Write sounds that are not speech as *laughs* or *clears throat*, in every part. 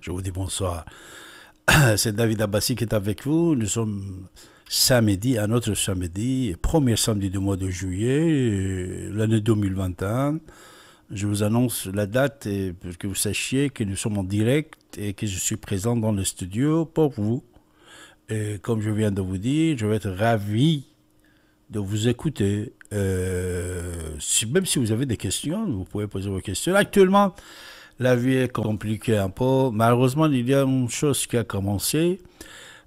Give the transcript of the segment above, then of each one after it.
Je vous dis bonsoir. *clears throat* C'est David Abbassi qui est avec vous. Nous sommes samedi, un autre samedi, premier samedi du mois de juillet, euh, l'année 2021. Je vous annonce la date et pour que vous sachiez que nous sommes en direct et que je suis présent dans le studio pour vous. Et comme je viens de vous dire, je vais être ravi de vous écouter. Euh, même si vous avez des questions, vous pouvez poser vos questions. Actuellement, la vie est compliquée un peu. Malheureusement, il y a une chose qui a commencé.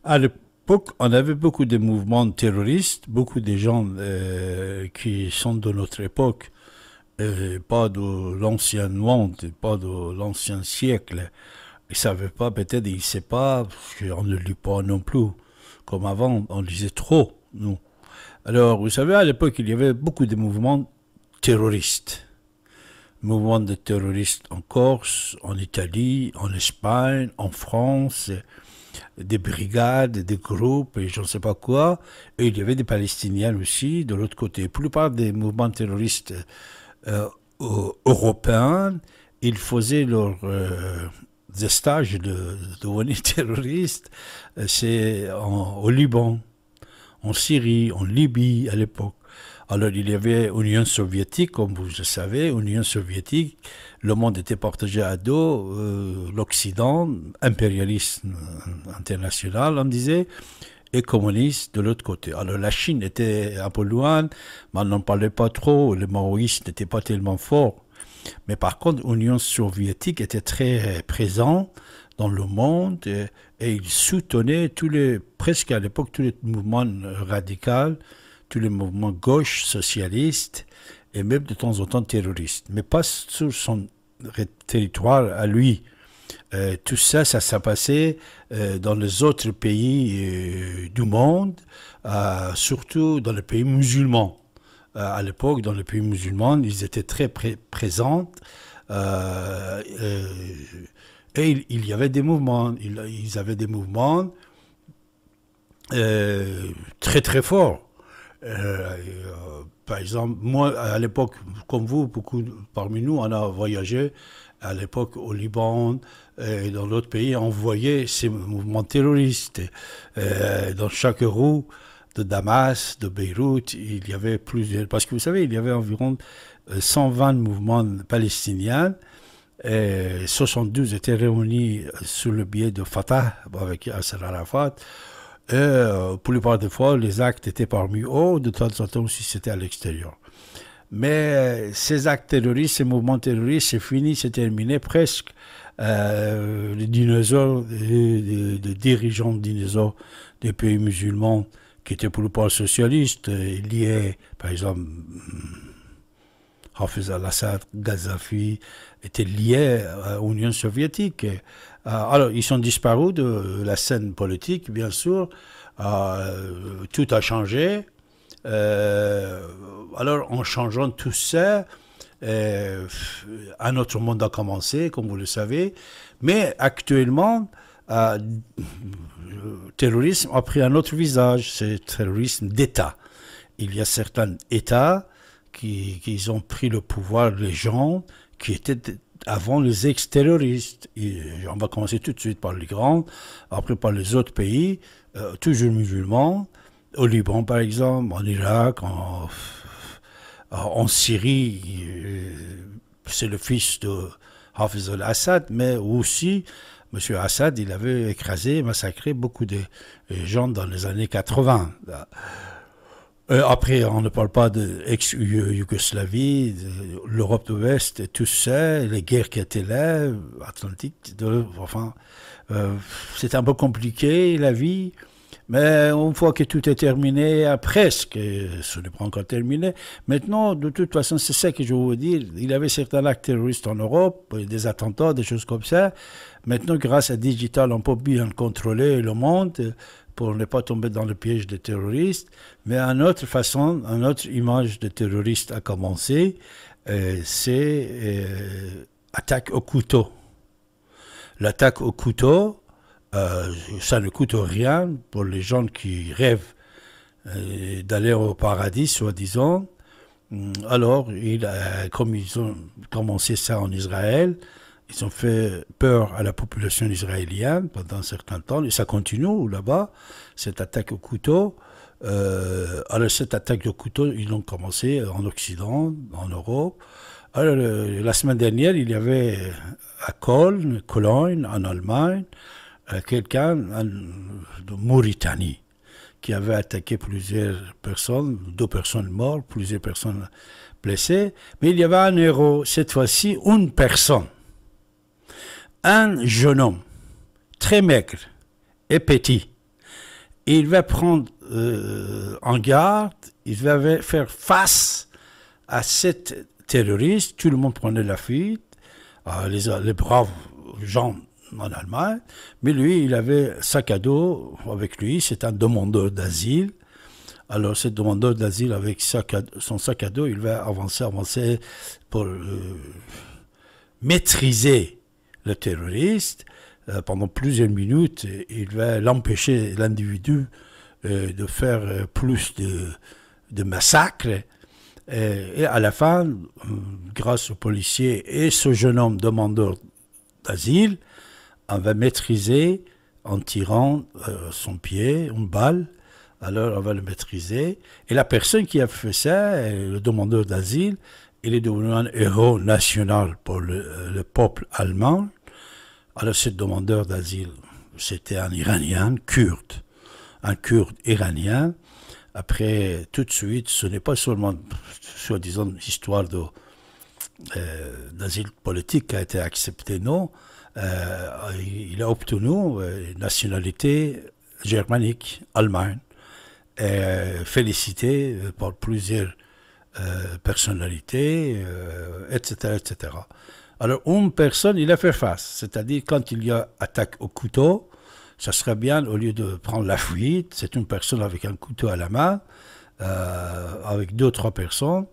À l'époque, on avait beaucoup de mouvements terroristes, beaucoup de gens euh, qui sont de notre époque, euh, pas de l'ancien monde, pas de l'ancien siècle. Ils ne savaient pas, peut-être ils ne savaient pas, parce qu'on ne lit pas non plus. Comme avant, on lisait trop, nous. Alors, vous savez, à l'époque, il y avait beaucoup de mouvements terroristes mouvement de terroristes en Corse, en Italie, en Espagne, en France, des brigades, des groupes, et je ne sais pas quoi. Et il y avait des Palestiniens aussi de l'autre côté. La plupart des mouvements terroristes euh, européens, ils faisaient leur stage euh, stages de devenir *laughs* terroristes euh, c'est au Liban, en Syrie, en Libye à l'époque. Alors il y avait Union soviétique, comme vous le savez, Union soviétique, le monde était partagé à deux, l'Occident, impérialisme international, on disait, et communiste de l'autre côté. Alors la Chine était un peu loin, mais on n'en parlait pas trop, les maoïstes n'étaient pas tellement forts. Mais par contre, Union soviétique était très présent dans le monde et, et il soutenait tous les, presque à l'époque tous les mouvements radicaux tous les mouvements gauche, socialiste et même de temps en temps terroriste, mais pas sur son territoire à lui. Euh, tout ça, ça s'est passé euh, dans les autres pays euh, du monde, surtout dans les pays musulmans. à l'époque, dans les pays musulmans, ils étaient très présents. et il, y avait des mouvements. ils avaient des mouvements très très forts. Euh, euh, par exemple, moi, à l'époque, comme vous, beaucoup parmi nous, on a voyagé à l'époque au Liban euh, et dans d'autres pays, on voyait ces mouvements terroristes. dans chaque roue de Damas, de Beyrouth, il y avait plusieurs... Parce que vous savez, il y avait environ 120 mouvements palestiniens. Et 72 étaient réunis sous le biais de Fatah avec Yasser Arafat et euh, pour la plupart des fois, les actes étaient parmi eux, de temps en temps aussi c'était à l'extérieur. Mais euh, ces actes terroristes, ces mouvements terroristes, c'est fini, c'est terminé presque. Euh, les dinosaures, les, dirigeants de dinosaures des pays musulmans qui étaient pour le plupart socialiste, liés, par exemple, Hafiz al-Assad, Gaddafi, étaient liés à l'Union soviétique. Euh, alors, ils sont disparus de la scène politique, bien sûr. Euh, tout a changé. Euh, alors, en changeant tout ça, un autre monde a commencé, comme vous le savez. Mais actuellement, le terrorisme a pris un autre visage, c'est le terrorisme d'État. Il y a certains États qui, qui ont pris le pouvoir, les gens qui étaient avant les ex-terroristes. Euh, on va commencer tout de suite par les grands, après par les autres pays, euh, toujours musulmans, au Liban par exemple, en Irak, en, euh, Syrie, c'est le fils de Hafiz al-Assad, mais aussi M. Assad, il avait écrasé, massacré beaucoup de gens dans les années 80. Euh, après, on ne parle pas de ex-Yougoslavie, l'Europe de l'Ouest, tout ça, les guerres qui étaient là, Atlantique, de, enfin, euh, c'est un peu compliqué la vie. Mais une fois que tout est terminé, euh, presque, ce n'est pas encore terminé, maintenant, de toute façon, c'est ça que je veux dire. Il y avait certains actes terroristes en Europe, des attentats, des choses comme ça. Maintenant, grâce à Digital, on peut bien contrôler le monde pour ne pas tomber dans le piège des terroristes, mais une autre façon, une autre image de terroriste a commencé, euh, c'est euh, attaque au couteau. L'attaque au couteau, euh, ça ne coûte rien pour les gens qui rêvent euh, d'aller au paradis, soi-disant. Alors, comme ils ont commencé ça en Israël, ils ont fait peur à la population israélienne pendant un certain temps, et ça continue là-bas, cette attaque au couteau. Euh, alors cette attaque au couteau, ils l'ont commencé en Occident, en Europe. Alors, la semaine dernière, il y avait à Cologne, Cologne en Allemagne, euh, quelqu'un de Mauritanie qui avait attaqué plusieurs personnes, deux personnes mortes, plusieurs personnes blessées. Mais il y avait un héros, cette fois-ci, une personne un jeune homme très maigre et petit, il va prendre euh, en garde, il va faire face à cet terroriste. Tout le monde prenait la fuite, ah, les, braves gens en Allemagne, mais lui, il avait sac à dos avec lui, c'est un demandeur d'asile. Alors, ce demandeur d'asile, avec son sac à dos, il va avancer, avancer pour euh, maîtriser le terroriste, euh, pendant plusieurs minutes, il va l'empêcher, l'individu, euh, de faire euh, plus de, de massacres. Et, à la fin, grâce aux policiers et ce jeune homme demandeur d'asile, on va maîtriser en tirant son pied, une balle, alors on va le maîtriser. Et la personne qui a fait ça, le demandeur d'asile, il est devenu un héros national pour euh, le, peuple allemand. Alors ce demandeur d'asile, c'était un Iranien, kurde, un kurde iranien. Après, tout de suite, ce n'est pas seulement, soi-disant, histoire euh, d'asile politique qui a été acceptée, non. Euh, il a obtenu une nationalité germanique, allemande, et félicité par plusieurs euh, personnalité, etc., euh, etc. Alors, une personne, il a fait face. C'est-à-dire, quand il y a attaque au couteau, ça serait bien, au lieu de prendre la fuite, c'est une personne avec un couteau à la main, euh, avec deux ou trois personnes,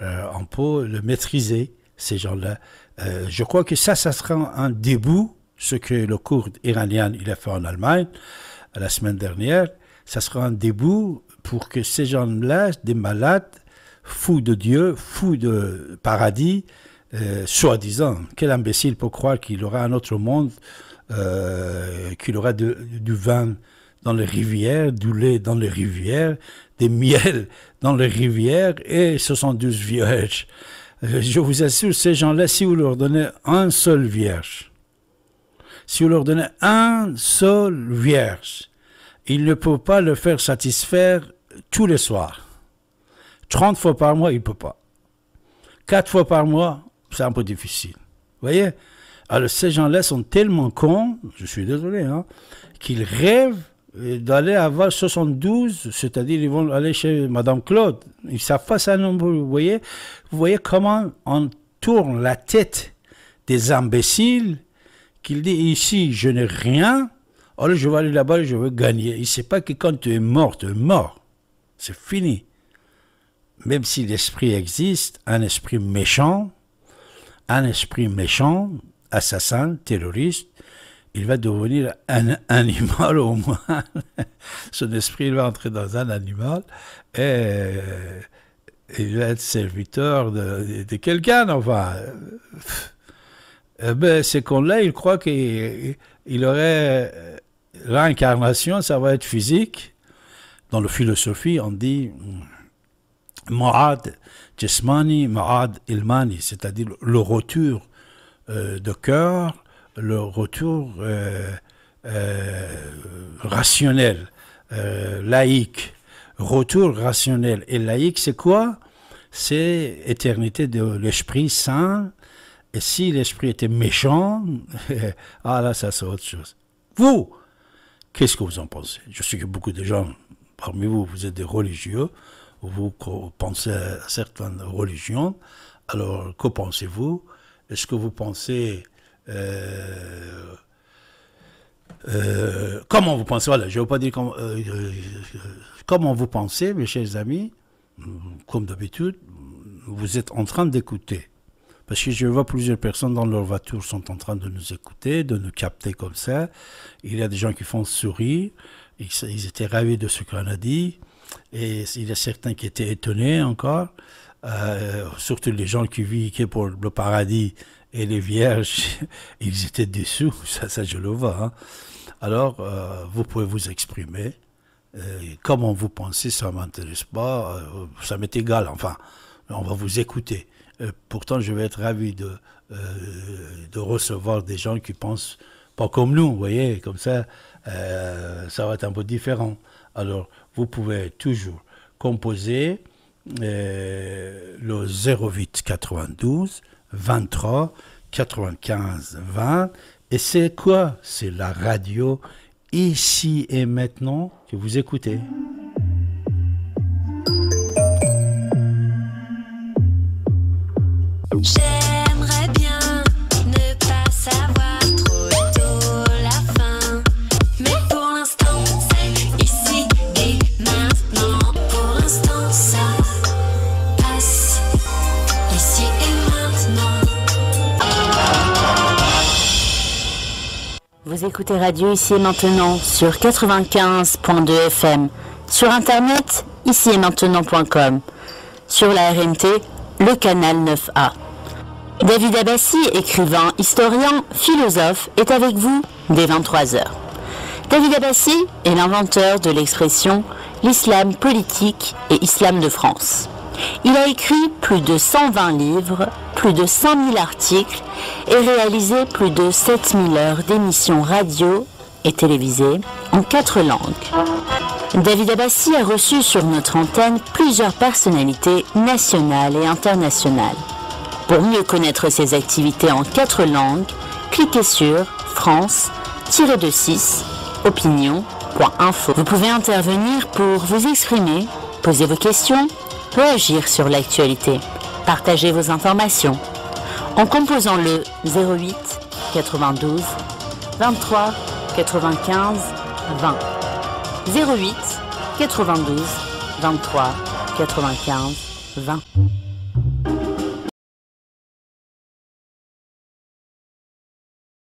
en peut le maîtriser, ces gens-là. je crois que ça, ça sera un début, ce que le cours iranien, il a fait en Allemagne, la semaine dernière, ça sera un début pour que ces gens-là, des malades, fou de Dieu, fou de paradis, euh, soi-disant. Quel imbécile pour croire qu'il aura un autre monde, euh, qu'il aura du vin dans les rivières, du lait dans les rivières, des miels *laughs* dans les rivières et 72 vierges. Euh, je vous assure, ces gens-là, si vous leur donnez un seul vierge, si vous leur donnez un seul vierge, il ne peut pas le faire satisfaire tous les soirs. 30 fois par mois, il ne peut pas. 4 fois par mois, c'est un peu difficile. Vous voyez Alors ces gens-là sont tellement cons, je suis désolé, hein, qu'ils rêvent euh, d'aller avoir 72, c'est-à-dire ils vont aller chez Madame Claude. Ils savent pas ça non plus. Vous voyez, vous voyez comment on tourne la tête des imbéciles qu'il dit ici je n'ai rien, alors je vais aller là-bas je veux gagner. Il ne sait pas que quand tu es mort, tu es mort. C'est fini même si l'esprit existe, un esprit méchant, un esprit méchant, assassin, terroriste, il va devenir un *laughs* animal au moins. *laughs* Son esprit va entrer dans un animal et euh, il va être serviteur de, quelqu'un, enfin. Euh, ben, ces cons-là, ils croient qu'il aurait euh, l'incarnation, ça va être physique. Dans la philosophie, on dit hmm, Maad Jesmani, Maad Ilmani, c'est-à-dire le retour euh, de cœur, le retour euh, euh, rationnel, laïque. Retour rationnel et laïque, c'est quoi C'est éternité de l'Esprit Saint. Et si l'Esprit était méchant, *laughs* ah là, ça c'est autre chose. Vous, qu'est-ce que vous en pensez Je sais que beaucoup de gens parmi vous, vous êtes des religieux vous pensez à certaines religions, alors que pensez-vous Est-ce que vous pensez... Euh, euh, comment vous pensez Voilà, je ne vais pas dire euh, comment, vous pensez, mes chers amis. Comme d'habitude, vous êtes en train d'écouter. Parce que je vois plusieurs personnes dans leur voiture sont en train de nous écouter, de nous capter comme ça. Il y a des gens qui font sourire. Ils, ils étaient ravis de ce qu'on a dit. Et il y a certains qui étaient étonnés encore, euh, surtout les gens qui vivent pour le paradis et les vierges, *laughs* ils étaient déçus, *laughs* ça, ça je le vois. Hein. Alors, euh, vous pouvez vous exprimer. Euh, comment vous pensez, ça m'intéresse pas, ça m'est égal, enfin, on va vous écouter. pourtant, je vais être ravi de, de recevoir des gens qui pensent pas comme nous, vous voyez, comme ça, ça va être un peu différent. Alors, vous pouvez toujours composer euh, le 08 92 23 95 20. Et c'est quoi C'est la radio ici et maintenant que vous écoutez. écoutez Radio Ici et Maintenant sur 95.2 FM, sur Internet ici et maintenant.com, sur la RMT, le canal 9A. David Abassi, écrivain, historien, philosophe, est avec vous dès 23h. David Abassi est l'inventeur de l'expression l'islam politique et islam de France. Il a écrit plus de 120 livres, plus de 5000 articles et réalisé plus de 7000 heures d'émissions radio et télévisées en quatre langues. David Abassi a reçu sur notre antenne plusieurs personnalités nationales et internationales. Pour mieux connaître ses activités en quatre langues, cliquez sur France-6 opinion.info. Vous pouvez intervenir pour vous exprimer, poser vos questions peut agir sur l'actualité. Partagez vos informations en composant le 08 92 23 95 20. 08 92 23 95 20.